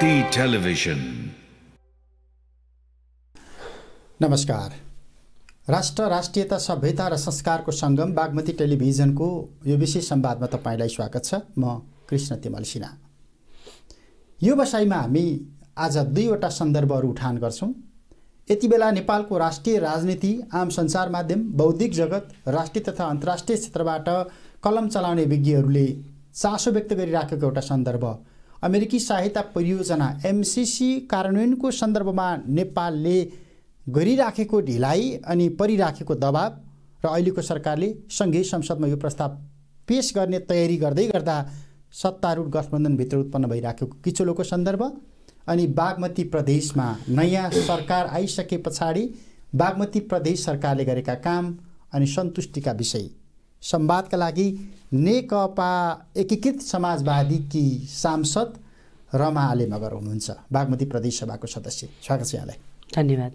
Bharati television नमस्कार राष्ट्र राष्ट्रियता सभ्यता र संस्कारको सङ्गम बागमती टेलिभिजनको यो विशेष संवादमा तपाईँलाई स्वागत छ म कृष्ण तिमल सिन्हा यो बसाइमा हामी आज दुईवटा सन्दर्भहरू उठान गर्छौँ यति बेला नेपालको राष्ट्रिय राजनीति आम सञ्चार माध्यम बौद्धिक जगत राष्ट्रिय तथा अन्तर्राष्ट्रिय क्षेत्रबाट कलम चलाउने विज्ञहरूले चासो व्यक्त गरिराखेको एउटा सन्दर्भ अमेरिकी सहायता परियोजना एमसिसी कार्यान्वयनको सन्दर्भमा नेपालले गरिराखेको ढिलाइ अनि परिराखेको दबाब र अहिलेको सरकारले सङ्घीय संसदमा यो प्रस्ताव पेस गर्ने तयारी गर्दै गर्दा सत्तारूढ गठबन्धनभित्र उत्पन्न भइराखेको किचलोको सन्दर्भ अनि बागमती प्रदेशमा नयाँ सरकार आइसके पछाडि बागमती प्रदेश सरकारले गरेका काम अनि सन्तुष्टिका विषय संवादका लागि नेकपा एकीकृत समाजवादीकी सांसद रमा आले मगर हुनुहुन्छ बागमती प्रदेशसभाको सदस्य स्वागत छ यहाँलाई धन्यवाद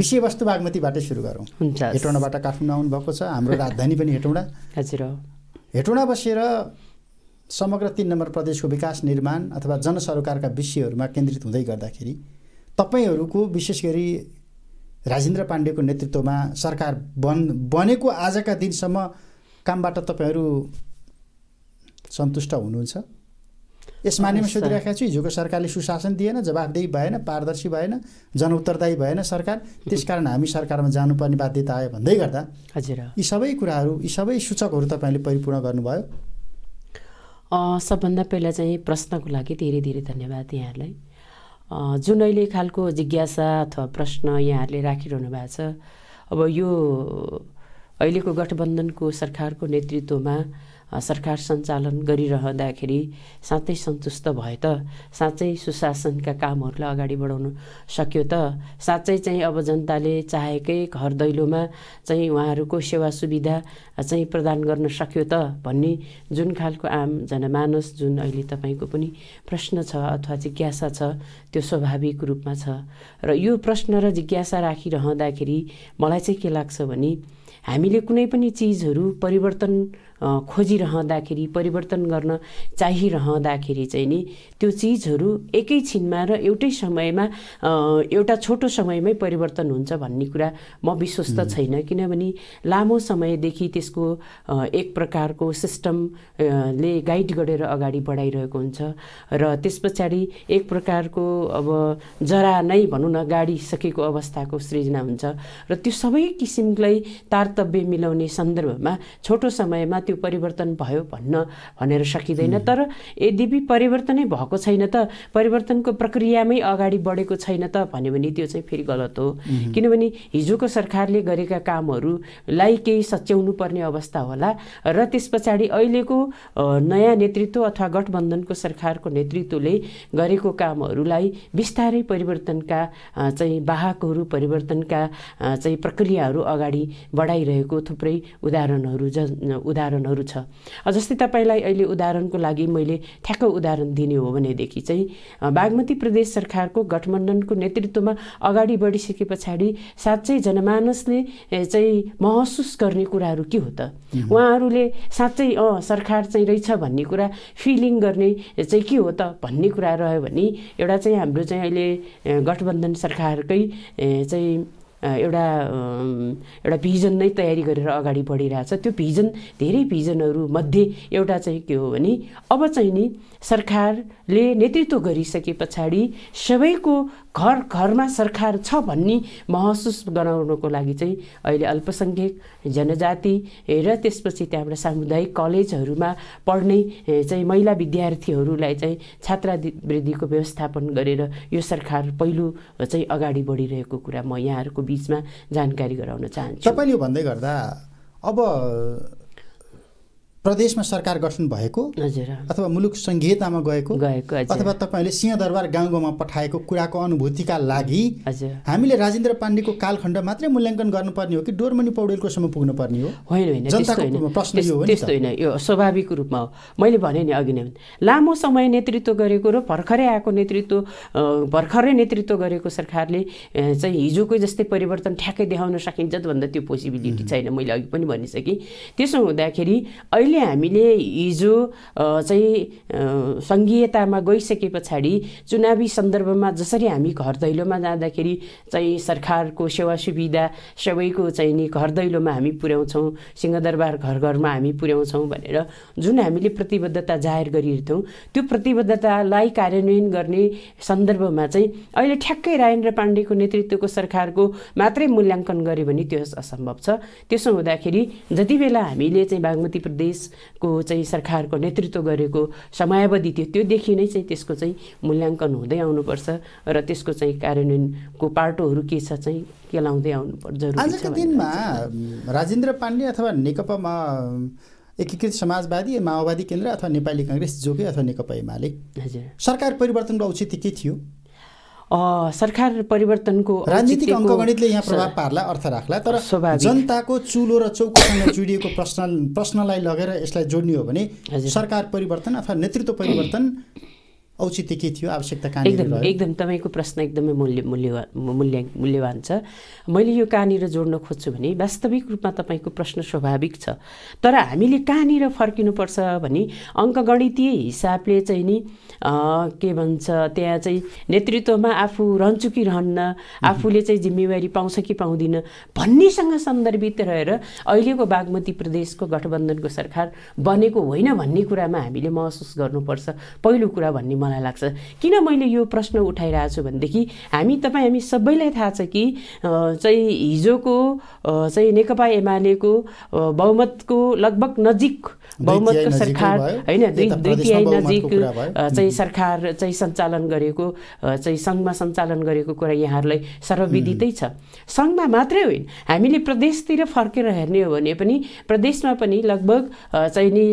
विषयवस्तु बागमतीबाटै सुरु गरौँ हुन्छ हेटौँडाबाट काठमाडौँ आउनुभएको छ हाम्रो राजधानी पनि हेटौँडा हजुर हो हेटौँडा बसेर समग्र तिन नम्बर प्रदेशको विकास निर्माण अथवा जनसरोकारका विषयहरूमा केन्द्रित हुँदै गर्दाखेरि तपाईँहरूको विशेष गरी राजेन्द्र पाण्डेको नेतृत्वमा सरकार बन बनेको आजका दिनसम्म कामबाट तपाईँहरू सन्तुष्ट हुनुहुन्छ यस मानेमा सोधिराखेको छु हिजोको सरकारले सुशासन दिएन जवाबदेही भएन पारदर्शी भएन जनउत्तरदायी भएन सरकार त्यसकारण हामी सरकारमा जानुपर्ने बाध्यता आयो भन्दै गर्दा हजुर यी सबै कुराहरू यी सबै सूचकहरू तपाईँले परिपूर्ण गर्नुभयो सबभन्दा पहिला चाहिँ प्रश्नको लागि धेरै धेरै धन्यवाद यहाँहरूलाई जुन अहिले खालको जिज्ञासा अथवा प्रश्न यहाँहरूले राखिरहनु भएको छ अब यो अहिलेको गठबन्धनको सरकारको नेतृत्वमा सरकार सञ्चालन गरिरहँदाखेरि साँच्चै सन्तुष्ट भयो त साँच्चै सुशासनका कामहरूलाई अगाडि बढाउन सक्यो त साँच्चै चाहिँ अब जनताले चाहेकै घर दैलोमा चाहिँ उहाँहरूको सेवा सुविधा चाहिँ प्रदान गर्न सक्यो त भन्ने जुन खालको आम जनमानस जुन अहिले तपाईँको पनि प्रश्न छ अथवा जिज्ञासा छ त्यो स्वाभाविक रूपमा छ र यो प्रश्न र जिज्ञासा राखिरहँदाखेरि मलाई चाहिँ के लाग्छ भने हामीले कुनै पनि चिजहरू परिवर्तन खोजिरहँदाखेरि परिवर्तन गर्न चाहिरहँदाखेरि चाहिँ नि त्यो चिजहरू एकैछिनमा र एउटै समयमा एउटा छोटो समयमै परिवर्तन हुन्छ भन्ने कुरा म विश्वस्त छैन किनभने लामो समयदेखि त्यस त्यसको एक प्रकारको सिस्टम ले गाइड गरेर अगाडि बढाइरहेको हुन्छ र त्यस पछाडि एक प्रकारको अब जरा नै भनौँ न गाडिसकेको अवस्थाको सृजना हुन्छ र त्यो सबै किसिमलाई तारतव्य मिलाउने सन्दर्भमा छोटो समयमा त्यो परिवर्तन भयो भन्न भनेर सकिँदैन तर यद्यपि परिवर्तनै भएको छैन त परिवर्तनको प्रक्रियामै अगाडि बढेको छैन त भन्यो भने त्यो चाहिँ फेरि गलत हो किनभने हिजोको सरकारले गरेका कामहरूलाई केही सच्याउनु पर्ने पर्ने अवस्था होला र त्यस पछाडि अहिलेको नयाँ नेतृत्व अथवा गठबन्धनको सरकारको नेतृत्वले गरेको कामहरूलाई बिस्तारै परिवर्तनका चाहिँ वाहकहरू परिवर्तनका चाहिँ प्रक्रियाहरू अगाडि बढाइरहेको थुप्रै उदाहरणहरू ज उदाहरणहरू छ जस्तै तपाईँलाई अहिले उदाहरणको लागि मैले ठ्याक्क उदाहरण दिने हो भनेदेखि चाहिँ बागमती प्रदेश सरकारको गठबन्धनको नेतृत्वमा अगाडि बढिसके पछाडि साँच्चै जनमानसले चाहिँ महसुस गर्ने कुराहरू के हो त उहाँहरूले साँच्चै अँ सरकार चाहिँ रहेछ भन्ने कुरा फिलिङ गर्ने चाहिँ के हो त भन्ने कुरा रह्यो भने एउटा चाहिँ हाम्रो चाहिँ अहिले गठबन्धन सरकारकै चाहिँ एउटा एउटा भिजन नै तयारी गरेर अगाडि बढिरहेछ त्यो भिजन धेरै भिजनहरूमध्ये एउटा चाहिँ के हो भने अब चाहिँ नि सरकार ले नेतृत्व गरिसके पछाडि सबैको घर घरमा सरकार छ भन्ने महसुस गराउनको लागि चाहिँ अहिले अल्पसङ्ख्यक जनजाति र त्यसपछि त्यहाँबाट सामुदायिक कलेजहरूमा पढ्ने चाहिँ महिला विद्यार्थीहरूलाई चाहिँ छात्रावृद्धिको व्यवस्थापन गरेर यो सरकार पहिलो चाहिँ अगाडि बढिरहेको कुरा म यहाँहरूको बिचमा जानकारी गराउन चाहन्छु तपाईँले भन्दै गर्दा अब प्रदेशमा सरकार गठन भएको अथवा मुलुक संहितामा गएको अथवा तपाईँले सिंहदरबार गाउँ गाउँमा पठाएको कुराको अनुभूतिका लागि हामीले राजेन्द्र पाण्डेको कालखण्ड मात्रै मूल्याङ्कन गर्नुपर्ने हो कि डोरमणि पौडेलकोसम्म पर्ने हो होइन त्यस्तो होइन यो स्वाभाविक रूपमा हो मैले भने नि अघि नै लामो समय नेतृत्व गरेको र भर्खरै आएको नेतृत्व भर्खरै नेतृत्व गरेको सरकारले चाहिँ हिजोको जस्तै परिवर्तन ठ्याक्कै देखाउन सकिन्छ भन्दा त्यो पोसिबिलिटी छैन मैले अघि पनि भनिसकेँ त्यसो हुँदाखेरि अहिले अहिले हामीले हिजो चाहिँ सङ्घीयतामा गइसके पछाडि चुनावी सन्दर्भमा जसरी हामी घर दैलोमा जाँदाखेरि चाहिँ सरकारको सेवा सुविधा सबैको चाहिँ नि घर दैलोमा हामी पुर्याउँछौँ सिंहदरबार घर घरमा हामी पुर्याउँछौँ भनेर जुन हामीले प्रतिबद्धता जाहेर गरिरहेथ्यौँ त्यो प्रतिबद्धतालाई कार्यान्वयन गर्ने सन्दर्भमा चाहिँ अहिले ठ्याक्कै राजेन्द्र पाण्डेको नेतृत्वको सरकारको मात्रै मूल्याङ्कन गऱ्यो भने त्यो असम्भव छ त्यसो हुँदाखेरि जति बेला हामीले चाहिँ बागमती प्रदेश प्रदेशको चाहिँ सरकारको नेतृत्व गरेको समयावधि थियो त्योदेखि नै चाहिँ त्यसको चाहिँ मूल्याङ्कन हुँदै आउनुपर्छ र त्यसको चाहिँ कार्यान्वयनको पाटोहरू के छ चाहिँ केलाउँदै आउनुपर्छ आजको दिनमा राजेन्द्र पाण्डे अथवा नेकपामा एकीकृत समाजवादी माओवादी केन्द्र अथवा नेपाली काङ्ग्रेस जोगे अथवा नेकपा एमाले हजुर सरकार परिवर्तनको औचित्य के थियो सरकार परिवर्तनको राजनीतिक गणितले यहाँ प्रभाव पार्ला अर्थ राख्ला तर जनताको चुलो र चौकोसँग जोडिएको प्रश्न प्रश्नलाई लगेर यसलाई जोड्ने हो भने सरकार परिवर्तन अथवा नेतृत्व परिवर्तन औचित्य के थियो आवश्यकता कहाँ एकदम एकदम तपाईँको प्रश्न एकदमै मूल्य मूल्यवान मूल्य मूल्यवान छ मैले यो कहाँनिर जोड्न खोज्छु भने वास्तविक रूपमा तपाईँको प्रश्न स्वाभाविक छ तर हामीले कहाँनिर फर्किनुपर्छ भने अङ्कगणितीय हिसाबले चाहिँ नि के भन्छ त्यहाँ चाहिँ नेतृत्वमा आफू रहन्छु कि रहन्न आफूले चाहिँ जिम्मेवारी पाउँछ कि पाउँदिन भन्नेसँग सन्दर्भित रहेर अहिलेको बागमती प्रदेशको गठबन्धनको सरकार बनेको होइन भन्ने कुरामा हामीले महसुस गर्नुपर्छ पहिलो कुरा भन्ने मलाई लाग्छ किन मैले यो प्रश्न उठाइरहेको छु भनेदेखि हामी तपाईँ हामी सबैलाई थाहा छ कि चाहिँ हिजोको चाहिँ नेकपा एमालेको बहुमतको लगभग नजिक बहुमतको सरकार होइन दुई दुई तिहाई नजिक चाहिँ सरकार चाहिँ सञ्चालन गरेको चाहिँ सङ्घमा सञ्चालन गरेको कुरा यहाँहरूलाई सर्वविदितै छ सङ्घमा मात्रै होइन हामीले प्रदेशतिर फर्केर हेर्ने हो भने पनि प्रदेशमा पनि लगभग चाहिँ नि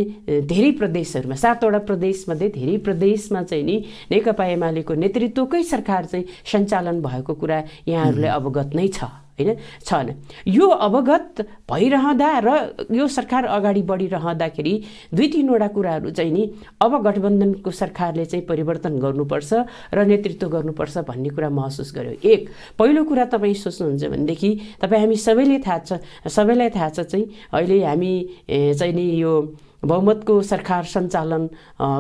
धेरै प्रदेशहरूमा सातवटा प्रदेशमध्ये धेरै प्रदेशमा चाहिँ चाहिँ नि नेकपा एमालेको नेतृत्वकै सरकार चाहिँ सञ्चालन भएको कुरा यहाँहरूले अवगत नै छ होइन छ यो अवगत भइरहँदा र यो सरकार अगाडि बढिरहँदाखेरि दुई तिनवटा कुराहरू चाहिँ नि अब गठबन्धनको सरकारले चाहिँ परिवर्तन गर्नुपर्छ र नेतृत्व गर्नुपर्छ भन्ने कुरा महसुस गर्यो एक पहिलो कुरा तपाईँ सोच्नुहुन्छ भनेदेखि तपाईँ हामी सबैले थाहा छ सबैलाई थाहा छ चाहिँ अहिले हामी चाहिँ नि यो बहुमतको सरकार सञ्चालन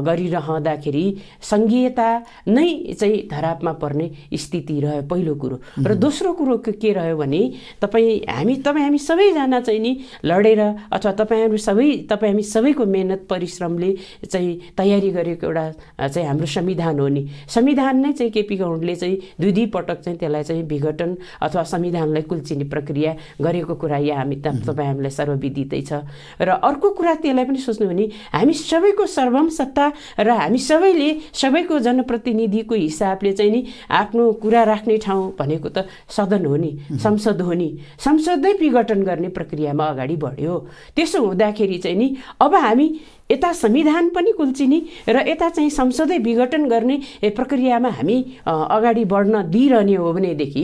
गरिरहँदाखेरि सङ्घीयता नै चाहिँ धरापमा पर्ने स्थिति रह्यो पहिलो कुरो र दोस्रो कुरो के रह्यो भने तपाईँ हामी तपाईँ हामी सबैजना चाहिँ नि लडेर अथवा तपाईँहरू सबै तपाईँ हामी सबैको मेहनत परिश्रमले चाहिँ तयारी गरेको एउटा चाहिँ हाम्रो संविधान हो नि संविधान नै चाहिँ केपी गौडले चाहिँ दुई दुई पटक चाहिँ त्यसलाई चाहिँ विघटन अथवा संविधानलाई कुल्चिने प्रक्रिया गरेको कुरा यहाँ हामी तपाईँ हामीलाई सर्वविदितै छ र अर्को कुरा त्यसलाई पनि सोच्नु भने हामी सबैको सर्वम सत्ता र हामी सबैले सबैको जनप्रतिनिधिको हिसाबले चाहिँ नि आफ्नो कुरा राख्ने ठाउँ भनेको त सदन हो नि संसद हो नि संसदै विघटन गर्ने प्रक्रियामा अगाडि बढ्यो त्यसो हुँदाखेरि चाहिँ नि अब हामी यता संविधान पनि कुल्चिने र यता चाहिँ संसदै विघटन गर्ने प्रक्रियामा हामी अगाडि बढ्न दिइरहने हो भनेदेखि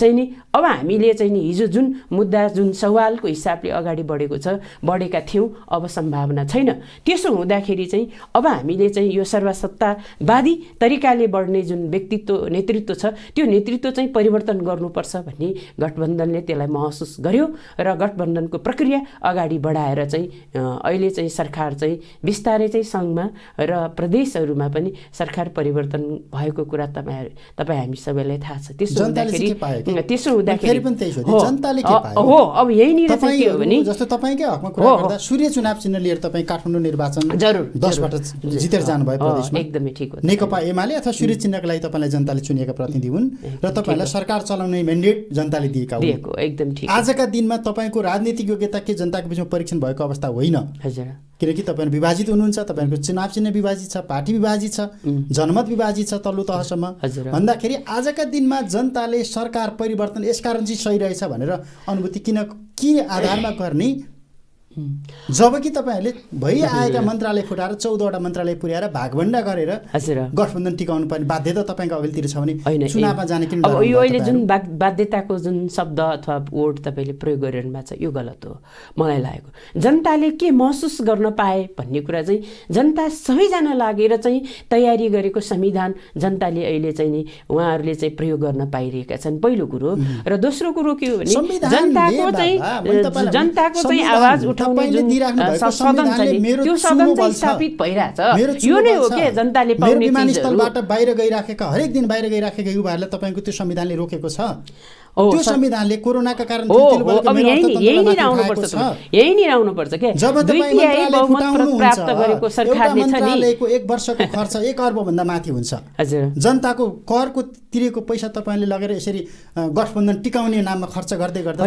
चाहिँ नि अब हामीले चाहिँ नि हिजो जुन मुद्दा जुन सवालको हिसाबले अगाडि बढेको छ बढेका थियौँ अब सम्भावना छैन त्यसो हुँदाखेरि चाहिँ अब हामीले चाहिँ यो सर्वसत्तावादी तरिकाले बढ्ने जुन व्यक्तित्व नेतृत्व छ त्यो नेतृत्व चाहिँ परिवर्तन गर्नुपर्छ भन्ने गठबन्धनले त्यसलाई महसुस गर्यो र गठबन्धनको प्रक्रिया अगाडि बढाएर चाहिँ अहिले चाहिँ सरकार चाहिँ गर्दै बिस्तारै चाहिँ सङ्घमा र प्रदेशहरूमा पनि सरकार परिवर्तन भएको कुरा तपाईँहरू तपाईँ हामी सबैलाई थाहा छ त्यसो हुँदाखेरि त्यसो हुँदाखेरि हो अब यहीँनिर चाहिँ के हो भने जस्तो तपाईँकै हकमा कुरा गर्दा सूर्य चुनाव चिन्ह लिएर तपाईँ काठमाडौँ निर्वाचन जरुर दसबाट जितेर जानुभयो प्रदेशमा एकदमै ठिक हो नेकपा एमाले अथवा सूर्य चिन्हको लागि तपाईँलाई जनताले चुनिएका प्रतिनिधि हुन् र तपाईँलाई सरकार चलाउने मेन्डेट जनताले दिएका हुन् एकदम ठिक आजका दिनमा तपाईँको राजनीतिक योग्यता के जनताको बिचमा परीक्षण भएको अवस्था होइन हजुर किनकि तपाईँहरू विभाजित हुनुहुन्छ तपाईँहरूको चुनाव चिन्ह विभाजित छ पार्टी विभाजित छ जनमत विभाजित छ तल्लो तहसम्म भन्दाखेरि आजका दिनमा जनताले सरकार परिवर्तन यसकारण चाहिँ सही रहेछ भनेर अनुभूति किन के आधारमा गर्ने जबकि तपाईँहरूले भइआएका मन्त्रालय फुटाएर चौधवटा मन्त्रालय पुर्याएर भागभन्डा गरेर गठबन्धन टिकाउनु पर्ने बाध्यता तपाईँको अघिल्तिर छ भने चुनावमा जाने किन अब यो अहिले जुन बाध्यताको जुन शब्द अथवा वर्ड तपाईँले प्रयोग गरिरहनु भएको छ यो गलत हो मलाई लागेको जनताले के महसुस गर्न पाए भन्ने कुरा चाहिँ जनता सबैजना लागेर चाहिँ तयारी गरेको संविधान जनताले अहिले चाहिँ नि उहाँहरूले चाहिँ प्रयोग गर्न पाइरहेका छन् पहिलो कुरो र दोस्रो कुरो के हो भने जनताको चाहिँ जनताको चाहिँ आवाज उठ तपाईँले दिइराख्नु भएको संविधानले मेरो त्यो सदन स्थापित भइरहेछ यो नै हो के जनताले पाउने विमानस्थलबाट बाहिर गइराखेका हरेक दिन बाहिर गइराखेका युवाहरूलाई तपाईँको त्यो संविधानले रोकेको छ Oh, त्यो संविधानले कोरोनाका कारण oh, oh, यहीँनिर आउनुपर्छ के जब प्राप्त गरेको सरकारले छ नि एक वर्षको खर्च एक अर्बभन्दा माथि हुन्छ हजुर जनताको करको तिरेको पैसा तपाईँले लगेर यसरी गठबन्धन टिकाउने नाममा खर्च गर्दै गर्दा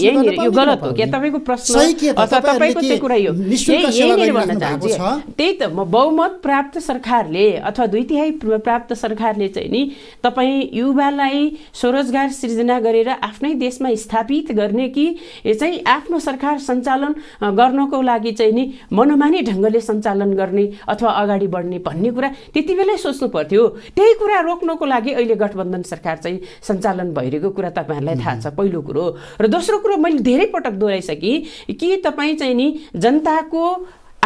यो गलत हो के तपाईँको प्रश्न तपाईँको चाहिँ कुरा यो यहीँनिर भन्न चाहन्छु त्यही त बहुमत प्राप्त सरकारले अथवा दुई तिहाई प्राप्त सरकारले चाहिँ नि तपाईँ युवालाई स्वरोजगार सिर्जना गरेर आफ्नै देशमा स्थापित गर्ने कि चाहिँ आफ्नो सरकार सञ्चालन गर्नको लागि चाहिँ नि मनोमानी ढङ्गले सञ्चालन गर्ने अथवा अगाडि बढ्ने भन्ने कुरा त्यति बेलै सोच्नु पर्थ्यो त्यही कुरा रोक्नको लागि अहिले गठबन्धन सरकार चाहिँ सञ्चालन भइरहेको कुरा तपाईँहरूलाई थाहा छ पहिलो कुरो र दोस्रो कुरो मैले धेरै पटक दोहोऱ्याइसकेँ कि तपाईँ चाहिँ नि जनताको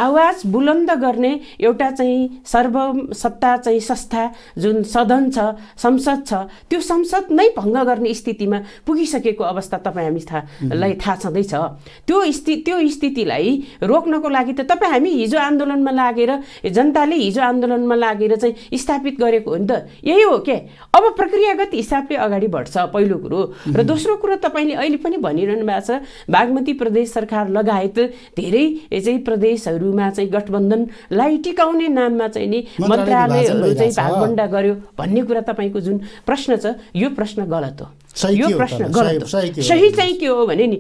आवाज बुलन्द गर्ने एउटा चाहिँ सर्वसत्ता चाहिँ संस्था जुन सदन छ संसद छ त्यो संसद नै भङ्ग गर्ने स्थितिमा पुगिसकेको अवस्था तपाईँ हामी थाहालाई थाहा छँदैछ त्यो स्थि त्यो स्थितिलाई रोक्नको लागि त तपाईँ हामी हिजो आन्दोलनमा लागेर जनताले हिजो आन्दोलनमा लागेर चाहिँ स्थापित गरेको हो नि त यही हो के अब प्रक्रियागत हिसाबले अगाडि बढ्छ पहिलो कुरो र दोस्रो कुरो तपाईँले अहिले पनि भनिरहनु भएको छ बागमती प्रदेश सरकार लगायत धेरै चाहिँ प्रदेशहरू मन्त्रालयहरूमा चाहिँ गठबन्धनलाई टिकाउने नाममा चाहिँ नि मन्त्रालयहरू चाहिँ भागभन्डा गर्यो भन्ने कुरा तपाईँको जुन प्रश्न छ यो प्रश्न गलत हो यो प्रश्न गलत हो सही चाहिँ के हो भने नि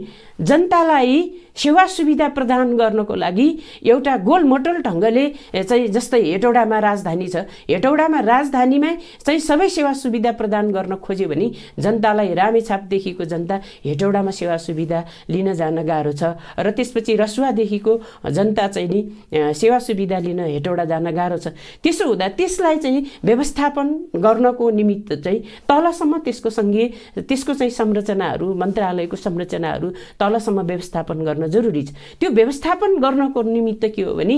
जनतालाई सेवा सुविधा प्रदान गर्नको लागि एउटा गोलमोटल ढङ्गले चाहिँ जस्तै हेटौडामा राजधानी छ हेटौडामा राजधानीमा चाहिँ सबै सेवा सुविधा प्रदान गर्न खोज्यो भने जनतालाई रामेछापदेखिको जनता हेटौडामा सेवा सुविधा लिन जान गाह्रो छ र त्यसपछि रसुवादेखिको जनता चाहिँ नि सेवा सुविधा लिन हेटौडा जान गाह्रो छ त्यसो हुँदा त्यसलाई चाहिँ व्यवस्थापन गर्नको निमित्त चाहिँ तलसम्म त्यसको सङ्घीय त्यसको चाहिँ संरचनाहरू मन्त्रालयको संरचनाहरू तलसम्म व्यवस्थापन गर्न जरुरी छ त्यो व्यवस्थापन गर्नको निमित्त के हो भने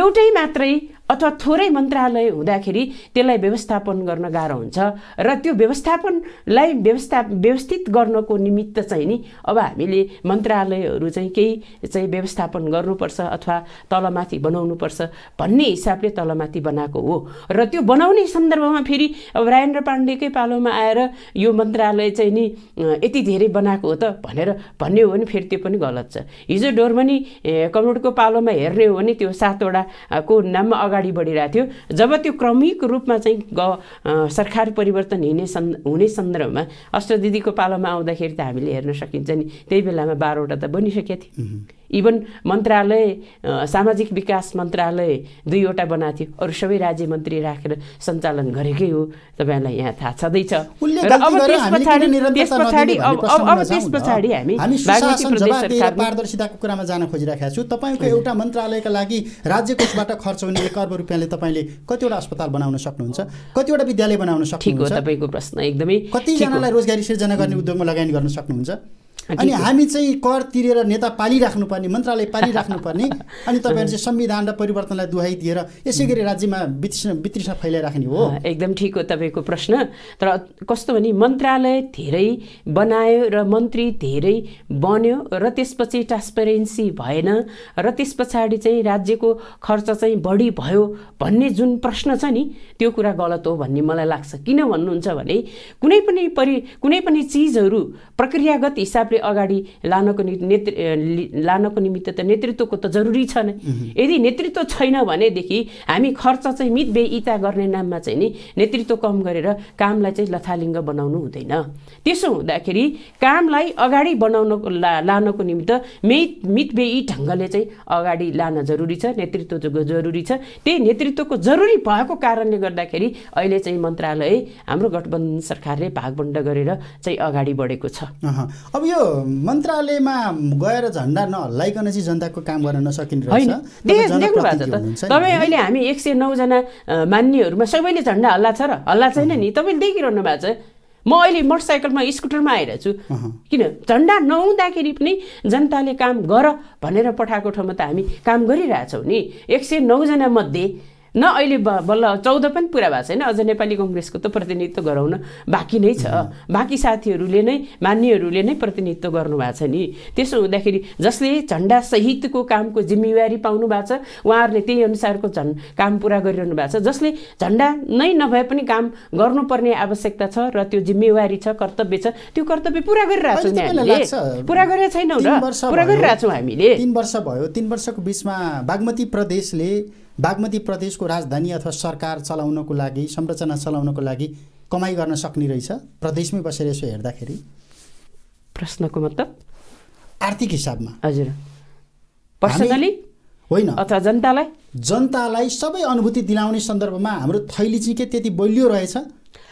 एउटै मात्रै अथवा थोरै मन्त्रालय हुँदाखेरि त्यसलाई व्यवस्थापन गर्न गाह्रो हुन्छ र त्यो व्यवस्थापनलाई व्यवस्था व्यवस्थित गर्नको निमित्त चाहिँ नि अब हामीले मन्त्रालयहरू चाहिँ केही चाहिँ व्यवस्थापन गर्नुपर्छ अथवा तलमाथि बनाउनुपर्छ भन्ने हिसाबले तलमाथि बनाएको हो र त्यो बनाउने सन्दर्भमा फेरि अब राजेन्द्र पाण्डेकै पालोमा आएर यो मन्त्रालय चाहिँ नि यति धेरै बनाएको हो त भनेर भन्ने हो भने फेरि त्यो पनि गलत छ हिजो पनि कमोडको पालोमा हेर्ने हो भने त्यो सातवटाको नाममा अगाडि अगाडि बढिरहेको थियो जब त्यो क्रमिक रूपमा चाहिँ ग सरकार परिवर्तन हिँड्ने सन् हुने सन्दर्भमा अष्ट दिदीको पालोमा आउँदाखेरि त हामीले हेर्न सकिन्छ नि त्यही बेलामा बाह्रवटा त बनिसकेका थियौँ इभन मन्त्रालय सामाजिक विकास मन्त्रालय दुईवटा बनाएको थियो अरू सबै राज्य मन्त्री राखेर सञ्चालन गरेकै हो तपाईँहरूलाई यहाँ थाहा छँदैछ पारदर्शिताको कुरामा जान खोजिराखेका छु तपाईँको एउटा मन्त्रालयका लागि राज्य कोषबाट खर्च हुने एक अर्ब रुपियाँले तपाईँले कतिवटा अस्पताल बनाउन सक्नुहुन्छ कतिवटा विद्यालय बनाउन सक्नुहुन्छ तपाईँको प्रश्न एकदमै कतिजनालाई रोजगारी सिर्जना गर्ने उद्योगमा लगानी गर्न सक्नुहुन्छ अनि हामी चाहिँ कर तिरेर नेता पालिराख्नुपर्ने मन्त्रालय पालिराख्नुपर्ने अनि तपाईँहरू चाहिँ संविधान र परिवर्तनलाई दुहाइ दिएर यसै गरी राज्यमा वितृषा फैलाइराख्ने हो एकदम ठिक हो तपाईँको प्रश्न तर कस्तो भने मन्त्रालय धेरै बनायो र मन्त्री धेरै बन्यो र त्यसपछि ट्रान्सपेरेन्सी भएन र त्यस पछाडि चाहिँ राज्यको खर्च चाहिँ बढी भयो भन्ने जुन प्रश्न छ नि त्यो कुरा गलत हो भन्ने मलाई लाग्छ किन भन्नुहुन्छ भने कुनै पनि परि कुनै पनि चिजहरू प्रक्रियागत हिसाबले आफूले अगाडि लानको नेतृ लानको निमित्त त नेतृत्वको त जरुरी छ नै यदि नेतृत्व छैन भनेदेखि हामी खर्च चाहिँ मित बेइता गर्ने नाममा चाहिँ नि नेतृत्व कम गरेर कामलाई चाहिँ लथालिङ्ग बनाउनु हुँदैन त्यसो हुँदाखेरि कामलाई अगाडि बनाउनको लानको निमित्त मेत मित बेई ढङ्गले चाहिँ अगाडि लान जरुरी छ नेतृत्व जरुरी छ त्यही नेतृत्वको जरुरी भएको कारणले गर्दाखेरि अहिले चाहिँ मन्त्रालय हाम्रो गठबन्धन सरकारले भागबन्ड गरेर चाहिँ अगाडि बढेको छ अब यो मन्त्रालयमा गएर झन्डा नहल्लाइकन चाहिँ जनताको काम गर्न नसकिने रहेछ तपाईँ अहिले हामी एक सय नौजना मान्नेहरूमा सबैले झन्डा हल्ला छ र हल्ला छैन नि तपाईँले देखिरहनु भएको छ म अहिले मोटरसाइकलमा स्कुटरमा आइरहेको छु किन झन्डा नहुँदाखेरि पनि जनताले काम गर भनेर पठाएको ठाउँमा त हामी काम गरिरहेछौँ नि एक सय नौजना मध्ये न अहिले बल्ल चौध पनि पुरा भएको छैन अझ नेपाली कङ्ग्रेसको त प्रतिनिधित्व गराउन बाँकी नै छ बाँकी साथीहरूले नै मान्यहरूले नै प्रतिनिधित्व गर्नुभएको छ नि त्यसो हुँदाखेरि जसले झन्डा सहितको कामको जिम्मेवारी पाउनु भएको छ उहाँहरूले त्यही अनुसारको झन् काम पुरा गरिरहनु भएको छ जसले झन्डा नै नभए पनि काम गर्नुपर्ने आवश्यकता छ र त्यो जिम्मेवारी छ कर्तव्य छ त्यो कर्तव्य पुरा गरिरहेको छौँ पुरा गरेका छैनौँ पुरा पुरा छौँ हामीले तिन वर्ष भयो तिन वर्षको बिचमा बागमती प्रदेशले बागमती प्रदेशको राजधानी अथवा सरकार चलाउनको लागि संरचना चलाउनको लागि कमाइ गर्न सक्ने रहेछ प्रदेशमै बसेर यसो हेर्दाखेरि प्रश्नको मतलब आर्थिक हिसाबमा हजुर पर्सनली होइन अथवा जनतालाई जनतालाई सबै अनुभूति दिलाउने सन्दर्भमा हाम्रो थैली चाहिँ के त्यति बलियो रहेछ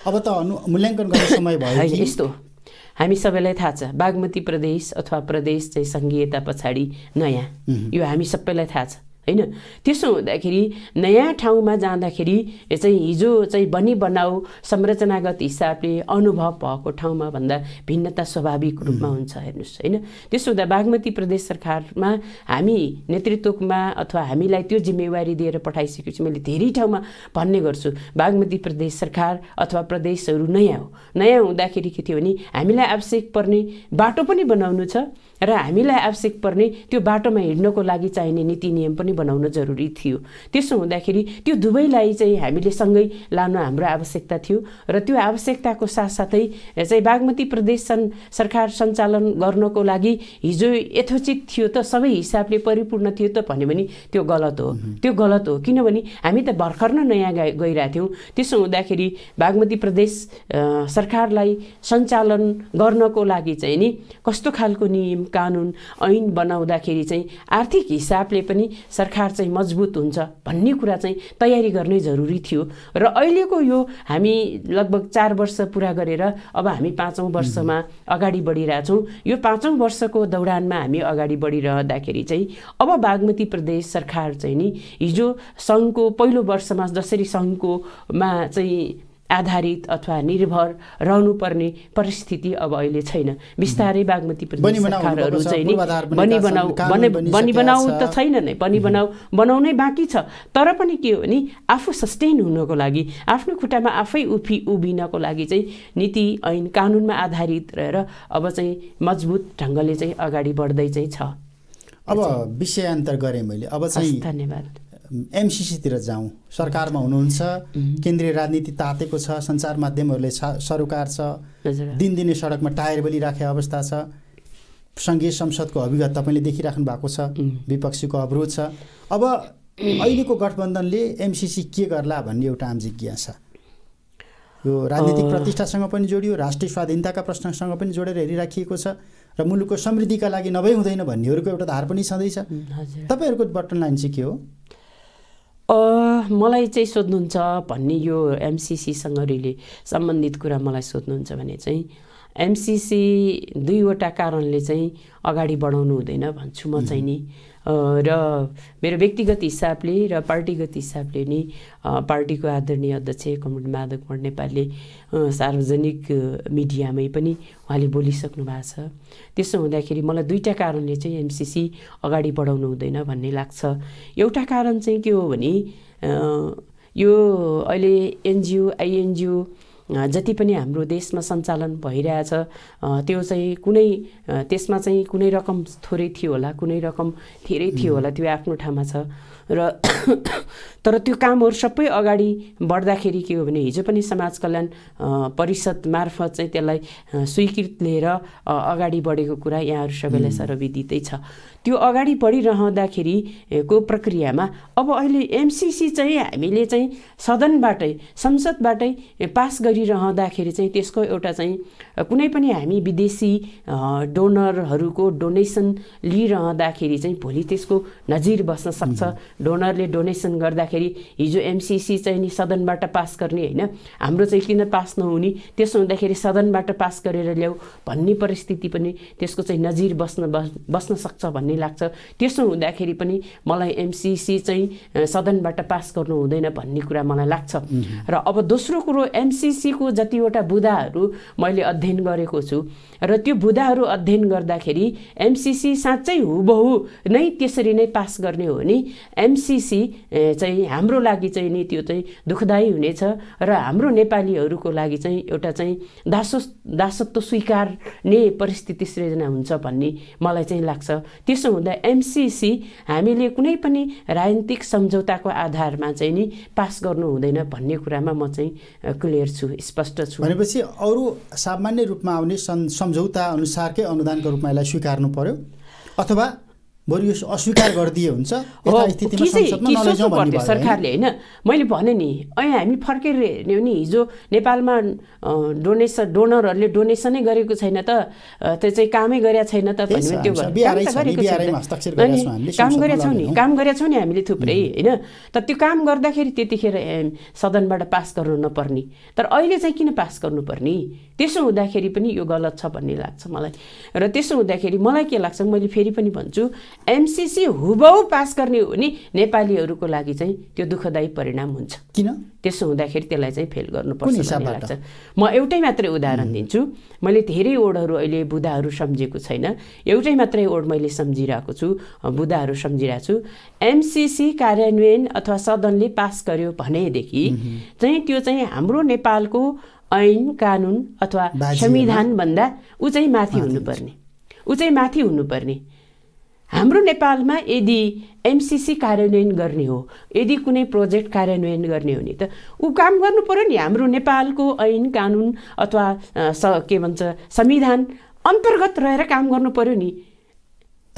अब त अनु मूल्याङ्कन गर्ने समय भयो यस्तो हामी सबैलाई थाहा छ बागमती प्रदेश अथवा प्रदेश चाहिँ सङ्घीयता पछाडि नयाँ यो हामी सबैलाई थाहा छ होइन त्यसो हुँदाखेरि नयाँ ठाउँमा जाँदाखेरि चाहिँ हिजो चाहिँ बनी बनाऊ संरचनागत हिसाबले अनुभव भएको ठाउँमा भन्दा भिन्नता स्वाभाविक रूपमा हुन्छ हेर्नुहोस् होइन त्यसो हुँदा बागमती प्रदेश सरकारमा हामी नेतृत्वमा अथवा हामीलाई त्यो जिम्मेवारी दिएर पठाइसकेपछि मैले धेरै ठाउँमा भन्ने गर्छु बागमती प्रदेश सरकार अथवा प्रदेशहरू नयाँ हो नयाँ हुँदाखेरि के थियो भने हामीलाई आवश्यक पर्ने बाटो पनि बनाउनु छ र हामीलाई आवश्यक पर्ने त्यो बाटोमा हिँड्नको लागि चाहिने नीति नियम पनि बनाउन जरुरी थियो त्यसो हुँदाखेरि त्यो दुवैलाई चाहिँ हामीले सँगै लानु हाम्रो आवश्यकता थियो र त्यो आवश्यकताको साथसाथै चाहिँ बागमती प्रदेश सन् सरकार सञ्चालन गर्नको लागि हिजो यथोचित थियो त सबै हिसाबले परिपूर्ण थियो त भन्यो भने त्यो गलत हो त्यो गलत हो किनभने हामी त भर्खर नै नयाँ गा गइरहेको थियौँ त्यसो हुँदाखेरि बागमती प्रदेश सरकारलाई सञ्चालन गर्नको लागि चाहिँ नि कस्तो खालको नियम कानुन ऐन बनाउँदाखेरि चाहिँ आर्थिक हिसाबले पनि सरकार चाहिँ मजबुत हुन्छ भन्ने कुरा चाहिँ तयारी गर्नै जरुरी थियो र अहिलेको यो हामी लगभग चार वर्ष पुरा गरेर अब हामी पाँचौँ वर्षमा अगाडि बढिरहेछौँ यो पाँचौँ वर्षको दौडानमा हामी अगाडि बढिरहँदाखेरि चाहिँ अब बागमती प्रदेश सरकार चाहिँ नि हिजो सङ्घको पहिलो वर्षमा जसरी सङ्घकोमा चाहिँ आधारित अथवा निर्भर रहनुपर्ने परिस्थिति अब अहिले छैन बिस्तारै बागमती प्रदेश चाहिँ नि बनी बनाउ बनी बनाऊ त छैन नै बनी बनाऊ बनाउनै बाँकी छ तर पनि के हो भने आफू सस्टेन हुनको लागि आफ्नो खुट्टामा आफै उफी उभिनको लागि चाहिँ नीति ऐन कानुनमा आधारित रहेर अब चाहिँ मजबुत ढङ्गले चाहिँ अगाडि बढ्दै चाहिँ छ अब विषयान्तर गरेँ मैले अब चाहिँ धन्यवाद एमसिसीतिर जाउँ सरकारमा हुनुहुन्छ केन्द्रीय राजनीति तातेको छ सञ्चार माध्यमहरूले सरोकार छ दिनदिनै सडकमा टायर बलिराखे अवस्था छ सङ्घीय संसदको अभिगत तपाईँले देखिराख्नु भएको छ विपक्षीको अवरोध छ अब अहिलेको गठबन्धनले एमसिसी के गर्ला भन्ने एउटा आम जिज्ञासा यो राजनीतिक प्रतिष्ठासँग पनि जोडियो राष्ट्रिय स्वाधीनताका प्रश्नसँग पनि जोडेर हेरिराखिएको छ र मुलुकको समृद्धिका लागि नभई हुँदैन भन्नेहरूको एउटा धार पनि छँदैछ तपाईँहरूको बटन लाइन चाहिँ के हो मलाई चाहिँ सोध्नुहुन्छ भन्ने यो एमसिसीसँग रिले सम्बन्धित कुरा मलाई सोध्नुहुन्छ भने चाहिँ एमसिसी दुईवटा कारणले चाहिँ अगाडि बढाउनु हुँदैन भन्छु म चाहिँ नि र मेरो व्यक्तिगत हिसाबले र पार्टीगत हिसाबले नै पार्टीको आदरणीय अध्यक्ष कमल माधव कुमार नेपालले सार्वजनिक मिडियामै पनि उहाँले बोलिसक्नु भएको छ त्यसो हुँदाखेरि मलाई दुईवटा कारणले चाहिँ एमसिसी अगाडि बढाउनु हुँदैन भन्ने लाग्छ एउटा कारण चाहिँ के हो भने यो अहिले एनजिओ आइएनजिओ जति पनि हाम्रो देशमा सञ्चालन भइरहेछ त्यो चाहिँ कुनै त्यसमा चाहिँ कुनै रकम थोरै थियो होला कुनै रकम धेरै थियो होला त्यो आफ्नो ठाउँमा छ र तर त्यो कामहरू सबै अगाडि बढ्दाखेरि के हो भने हिजो पनि समाज कल्याण परिषद मार्फत चाहिँ त्यसलाई स्वीकृत लिएर अगाडि बढेको कुरा यहाँहरू सबैलाई सर्वविदितै छ त्यो अगाडि बढिरहँदाखेरि को प्रक्रियामा अब अहिले एमसिसी चाहिँ हामीले चाहिँ सदनबाटै संसदबाटै पास गरिरहँदाखेरि चाहिँ त्यसको एउटा चाहिँ कुनै पनि हामी विदेशी डोनरहरूको डोनेसन लिइरहँदाखेरि चाहिँ भोलि त्यसको नजिर बस्न सक्छ डोनरले डोनेसन गर्दाखेरि हिजो एमसिसी चाहिँ नि सदनबाट पास गर्ने होइन हाम्रो चाहिँ किन पास नहुने त्यसो हुँदाखेरि सदनबाट पास गरेर ल्याऊ भन्ने परिस्थिति पनि त्यसको चाहिँ नजिर बस्न बस्न सक्छ भन्ने लाग्छ त्यसो हुँदाखेरि पनि मलाई एमसिसी चाहिँ सदनबाट पास गर्नु हुँदैन भन्ने कुरा मलाई लाग्छ र अब दोस्रो कुरो एमसिसीको जतिवटा बुदाहरू मैले अध्ययन गरेको छु र त्यो बुदाहरू अध्ययन गर्दाखेरि एमसिसी साँच्चै हुबहु नै त्यसरी नै पास गर्ने हो नि एमसिसी चाहिँ हाम्रो लागि चाहिँ नि त्यो चाहिँ दुःखदायी हुनेछ र हाम्रो नेपालीहरूको लागि चाहिँ एउटा चाहिँ दास दासत्व स्वीकार्ने परिस्थिति सृजना हुन्छ भन्ने मलाई चाहिँ लाग्छ त्यसो हुँदा एमसिसी हामीले कुनै पनि राजनीतिक सम्झौताको आधारमा चाहिँ नि पास गर्नु हुँदैन भन्ने कुरामा म चाहिँ क्लियर छु स्पष्ट छु भनेपछि अरू सामान्य रूपमा आउने सम्झौता अनुसारकै अनुदानको रूपमा यसलाई स्वीकार्नु पर्यो अथवा बरु यो अस्वीकार गरिदिए हुन्छ सरकारले होइन मैले भने नि ऐ हामी फर्केर हेर्ने हो नि हिजो नेपालमा डोनेसन डोनरहरूले डोनेसनै गरेको छैन त त्यो चाहिँ कामै गरेका छैन त भन्ने त्यो काम गरेका छौँ नि काम गरेका छौँ नि हामीले थुप्रै होइन तर त्यो काम गर्दाखेरि त्यतिखेर सदनबाट पास गर्नु नपर्ने तर अहिले चाहिँ किन पास गर्नुपर्ने त्यसो हुँदाखेरि पनि यो गलत छ भन्ने लाग्छ मलाई र त्यसो हुँदाखेरि मलाई के लाग्छ मैले फेरि पनि भन्छु एमसिसी हुबहु पास गर्ने हो भने नेपालीहरूको लागि चाहिँ त्यो दुःखदायी परिणाम हुन्छ किन त्यसो हुँदाखेरि त्यसलाई चाहिँ फेल गर्नुपर्छ लाग्छ म एउटै मात्रै उदाहरण दिन्छु मैले धेरै ओडहरू अहिले बुधाहरू सम्झेको छैन एउटै मात्रै ओड मैले सम्झिरहेको छु बुधाहरू सम्झिरहेको छु एमसिसी कार्यान्वयन अथवा सदनले पास गर्यो भनेदेखि चाहिँ त्यो चाहिँ हाम्रो नेपालको ऐन कानुन अथवा संविधानभन्दा ऊ चाहिँ माथि हुनुपर्ने ऊ चाहिँ माथि हुनुपर्ने हाम्रो नेपालमा यदि एमसिसी कार्यान्वयन गर्ने हो यदि कुनै प्रोजेक्ट कार्यान्वयन गर्ने हो नि त ऊ काम गर्नु पऱ्यो नि हाम्रो नेपालको ऐन कानुन अथवा स के भन्छ संविधान अन्तर्गत रहेर काम गर्नु पऱ्यो नि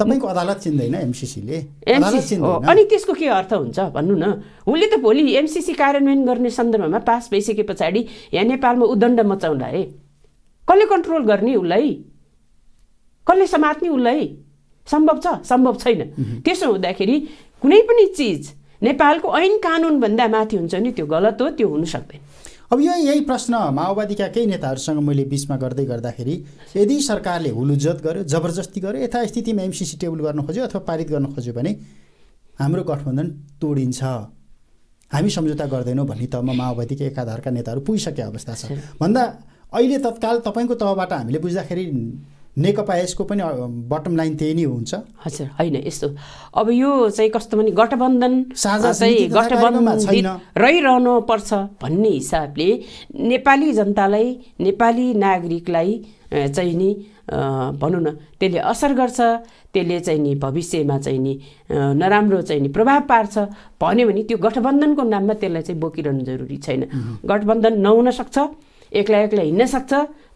तपाईँको अदालत चिन्दैन एमसिसीले अनि त्यसको के अर्थ हुन्छ भन्नु न उसले त भोलि एमसिसी कार्यान्वयन गर्ने सन्दर्भमा पास भइसके पछाडि यहाँ नेपालमा उदण्ड मचाउँला अरे कसले कन्ट्रोल गर्ने उसलाई कसले समात्ने उसलाई सम्भव छ सम्भव छैन त्यसो हुँदाखेरि कुनै पनि चिज नेपालको ऐन कानुनभन्दा माथि हुन्छ नि त्यो गलत हो त्यो हुन सक्दैन अब यो यही प्रश्न माओवादीका केही नेताहरूसँग मैले बिचमा गर्दै गर्दाखेरि यदि सरकारले हुलुजत गर्यो जबरजस्ती गर्यो यथास्थितिमा एमसिसी टेबल गर्न खोज्यो अथवा पारित गर्न खोज्यो भने हाम्रो गठबन्धन तोडिन्छ हामी सम्झौता गर्दैनौँ भन्ने तहमा माओवादीका एकाधारका नेताहरू पुगिसके अवस्था छ भन्दा अहिले तत्काल तपाईँको तहबाट हामीले बुझ्दाखेरि नेकपा यसको पनि बटम लाइन त्यही नै हुन्छ हजुर होइन यस्तो अब यो चाहिँ कस्तो भने गठबन्धन चाहिँ गठबन्धन रहिरहनु पर्छ भन्ने हिसाबले नेपाली जनतालाई नेपाली नागरिकलाई चाहिँ नि भनौँ न त्यसले असर गर्छ त्यसले चाहिँ नि भविष्यमा चाहिँ नि नराम्रो चाहिँ नि प्रभाव पार्छ भन्यो भने त्यो गठबन्धनको नाममा त्यसलाई चाहिँ बोकिरहनु जरुरी छैन गठबन्धन नहुन सक्छ एक्लै एक्लै हिँड्न सक्छ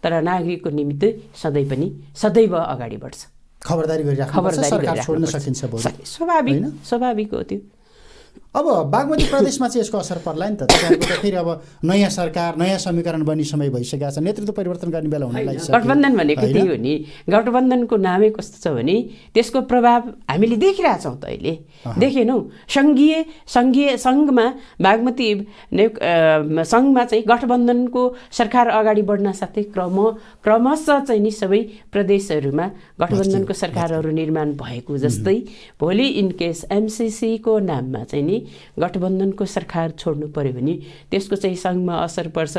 तर नागरिकको निमित्त सधैँ पनि सदैव अगाडि बढ्छ खबरदारी खबरदारी स्वाभाविक स्वाभाविक हो त्यो अब बागमती प्रदेशमा चाहिँ यसको असर पर्ला नि त तपाईँहरूको फेरि अब नयाँ सरकार नयाँ समीकरण बन्ने समय भइसकेको छ नेतृत्व परिवर्तन गर्ने बेला हुन लागिसक्यो गठबन्धन भनेको त्यही हो नि गठबन्धनको नामै कस्तो छ भने त्यसको प्रभाव हामीले देखिरहेछौँ त अहिले देखेनौ सङ्घीय सङ्घीय सङ्घमा बागमती सङ्घमा चाहिँ गठबन्धनको सरकार अगाडि बढ्न साथै क्रम क्रमशः चाहिँ नि सबै प्रदेशहरूमा गठबन्धनको सरकारहरू निर्माण भएको जस्तै भोलि इनकेस एमसिसीको नाममा चाहिँ नि गठबन्धनको सरकार छोड्नु पऱ्यो भने त्यसको चाहिँ सङ्घमा असर पर्छ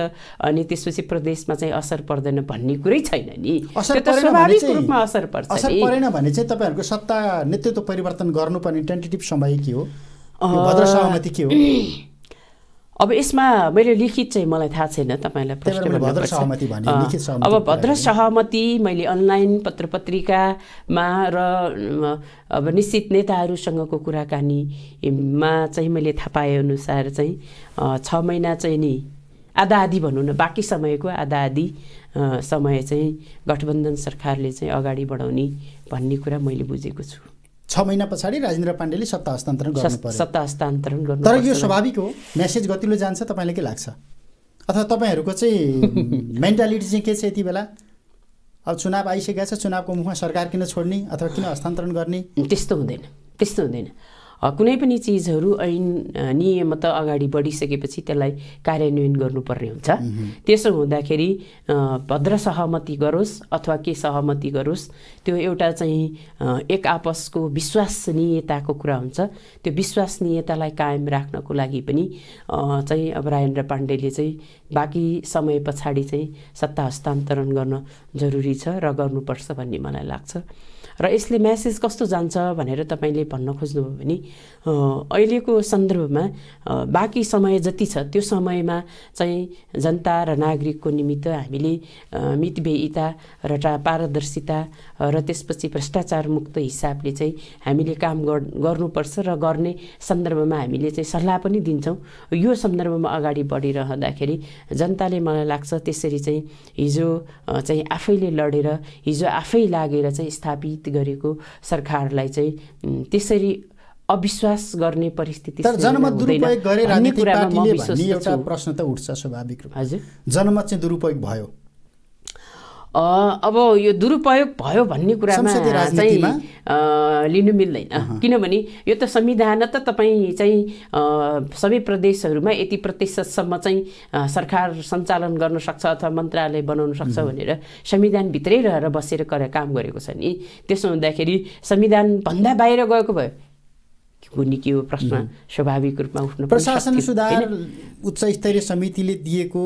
अनि त्यसपछि प्रदेशमा चाहिँ असर पर्दैन भन्ने कुरै छैन नि असर पर्छ परेन भने चाहिँ तपाईँहरूको सत्ता नेतृत्व परिवर्तन गर्नुपर्ने टेन्टेटिभ समय के हो सहमति के हो अब यसमा मैले लिखित चाहिँ मलाई थाहा छैन तपाईँलाई प्रश्न अब भद्र सहमति मैले अनलाइन पत्र पत्रिकामा र अब निश्चित नेताहरूसँगको कुराकानीमा चाहिँ मैले थाहा पाएअनुसार चाहिँ छ महिना चाहिँ नि आधा आधी भनौँ न बाँकी समयको आधा आधी समय चाहिँ गठबन्धन सरकारले चाहिँ अगाडि बढाउने भन्ने कुरा मैले बुझेको छु छ महिना पछाडि राजेन्द्र पाण्डेले सत्ता हस्तान्तरण गर्नु सत्ता हस्तान्तरण गर्नु तर यो स्वाभाविक हो म्यासेज गतिलो जान्छ तपाईँलाई के लाग्छ अथवा तपाईँहरूको चाहिँ मेन्टालिटी चाहिँ के छ यति बेला अब चुनाव आइसकेको छ चुनावको मुखमा सरकार किन छोड्ने अथवा किन हस्तान्तरण गर्ने त्यस्तो हुँदैन त्यस्तो हुँदैन कुनै पनि चिजहरू ऐन नियमत अगाडि बढिसकेपछि त्यसलाई कार्यान्वयन गर्नुपर्ने हुन्छ त्यसो हुँदाखेरि भद्र सहमति गरोस् अथवा के सहमति गरोस् त्यो एउटा चाहिँ एक आपसको विश्वसनीयताको कुरा हुन्छ त्यो विश्वसनीयतालाई कायम राख्नको लागि पनि चाहिँ अब रायन्द्र पाण्डेले चाहिँ बाँकी समय पछाडि चाहिँ सत्ता हस्तान्तरण गर्न जरुरी छ र गर्नुपर्छ भन्ने मलाई लाग्छ र यसले म्यासेज कस्तो जान्छ भनेर तपाईँले भन्न खोज्नुभयो भने अहिलेको सन्दर्भमा बाँकी समय जति छ त्यो समयमा चाहिँ जनता र नागरिकको निमित्त हामीले मितभेयिता र पारदर्शिता र त्यसपछि भ्रष्टाचार मुक्त हिसाबले चाहिँ हामीले काम गर्नुपर्छ र गर्ने सन्दर्भमा हामीले चाहिँ सल्लाह पनि दिन्छौँ यो सन्दर्भमा अगाडि बढिरहँदाखेरि जनताले मलाई लाग्छ त्यसरी चाहिँ हिजो चाहिँ आफैले लडेर हिजो आफै लागेर चाहिँ स्थापित गरेको सरकारलाई चाहिँ त्यसरी अविश्वास गर्ने परिस्थिति तर जनमत दुरुपयोग गरे राजनीतिक पार्टीले भन्ने एउटा प्रश्न त उठ्छ स्वाभाविक रूपमा जनमत चाहिँ दुरुपयोग भयो अब यो दुरुपयोग भयो भन्ने कुरामा चाहिँ लिनु मिल्दैन किनभने यो त संविधान त तपाईँ चाहिँ सबै प्रदेशहरूमा यति प्रतिशतसम्म चाहिँ सरकार सञ्चालन गर्न सक्छ अथवा मन्त्रालय बनाउन सक्छ भनेर संविधानभित्रै रहेर बसेर गरेर काम गरेको छ नि त्यसो हुँदाखेरि संविधानभन्दा बाहिर गएको भयो हुने के हो प्रश्न स्वाभाविक रूपमा उठ्नु प्रशासन सुधार उच्च स्तरीय समितिले दिएको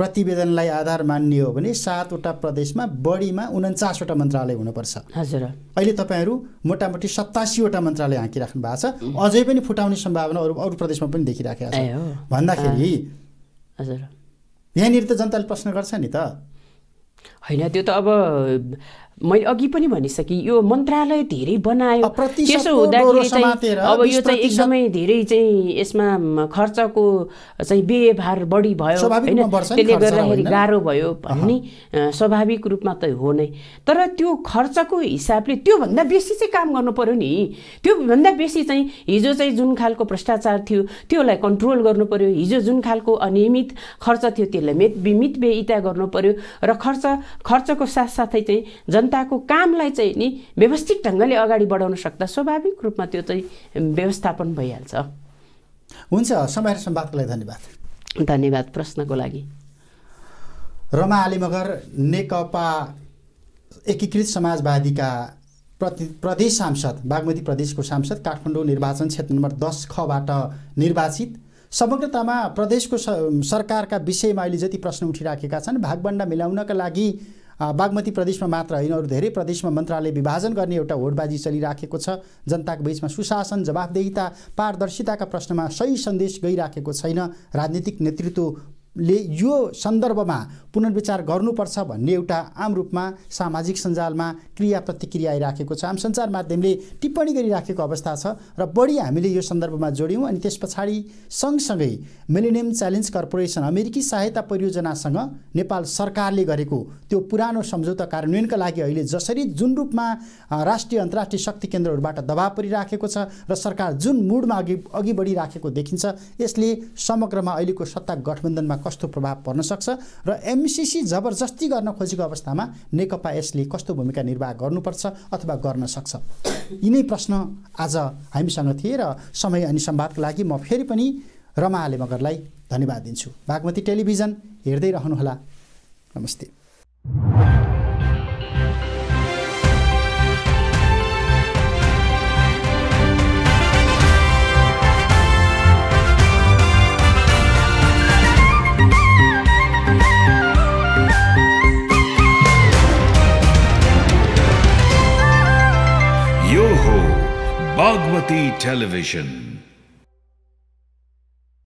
प्रतिवेदनलाई आधार मान्ने हो भने सातवटा प्रदेशमा बढीमा उन्चासवटा मन्त्रालय हुनुपर्छ हजुर अहिले तपाईँहरू मोटामोटी सत्तासीवटा मन्त्रालय हाँकिराख्नु भएको छ अझै पनि फुटाउने सम्भावना अरू अरू प्रदेशमा पनि देखिराखेको छ भन्दाखेरि हजुर यहाँनिर त जनताले प्रश्न गर्छ नि त होइन त्यो त अब मैले अघि पनि भनिसकेँ यो मन्त्रालय धेरै बनायो त्यसो हुँदाखेरि अब यो चाहिँ एकदमै धेरै चाहिँ यसमा खर्चको चाहिँ व्यवहार बढी भयो होइन त्यसले गर्दाखेरि गाह्रो भयो भन्ने स्वाभाविक रूपमा त हो नै तर त्यो खर्चको हिसाबले त्योभन्दा बेसी चाहिँ काम गर्नु पऱ्यो नि त्योभन्दा बेसी चाहिँ हिजो चाहिँ जुन खालको भ्रष्टाचार थियो त्योलाई कन्ट्रोल गर्नु पऱ्यो हिजो जुन खालको अनियमित खर्च थियो त्यसलाई मेत विमित बेइता गर्नु पऱ्यो र खर्च खर्चको साथसाथै चाहिँ जनताको कामलाई चाहिँ नि व्यवस्थित ढङ्गले अगाडि बढाउन सक्दा स्वाभाविक रूपमा त्यो चाहिँ व्यवस्थापन भइहाल्छ हुन्छ समय र सम्वादको लागि धन्यवाद धन्यवाद प्रश्नको लागि रमा आली मगर नेकपा एकीकृत समाजवादीका प्रति प्रदेश सांसद बागमती प्रदेशको सांसद काठमाडौँ निर्वाचन क्षेत्र नम्बर दस खबाट निर्वाचित समग्रतामा प्रदेशको सरकारका विषयमा अहिले जति प्रश्न उठिराखेका छन् भागभन्डा मिलाउनका लागि बागमती प्रदेशमा मात्र होइन अरू धेरै प्रदेशमा मन्त्रालय विभाजन गर्ने एउटा होडबाजी चलिराखेको छ जनताको बिचमा सुशासन जवाबदेहिता पारदर्शिताका प्रश्नमा सही सन्देश गइराखेको छैन राजनीतिक नेतृत्व ले यो सन्दर्भमा पुनर्विचार गर्नुपर्छ भन्ने एउटा आम रूपमा सामाजिक सञ्जालमा क्रिया प्रतिक्रिया आइराखेको छ आम सञ्चार माध्यमले टिप्पणी गरिराखेको अवस्था छ र बढी हामीले यो सन्दर्भमा जोड्यौँ अनि त्यस पछाडि सँगसँगै मिलेनियम च्यालेन्ज कर्पोरेसन अमेरिकी सहायता परियोजनासँग नेपाल सरकारले गरेको त्यो पुरानो सम्झौता कार्यान्वयनका लागि अहिले जसरी जुन रूपमा राष्ट्रिय अन्तर्राष्ट्रिय शक्ति केन्द्रहरूबाट दबाव परिराखेको छ र सरकार जुन मुडमा अघि अघि बढिराखेको देखिन्छ यसले समग्रमा अहिलेको सत्ता गठबन्धनमा कस्तो प्रभाव पर्न सक्छ र एमसिसी जबरजस्ती गर्न खोजेको अवस्थामा नेकपा यसले कस्तो भूमिका निर्वाह गर्नुपर्छ अथवा गर्न सक्छ यिनै प्रश्न आज हामीसँग थिए र समय अनि सम्वादको लागि म फेरि पनि रमा आले मगरलाई धन्यवाद दिन्छु बागमती टेलिभिजन हेर्दै रहनुहोला नमस्ते Bhagwati Television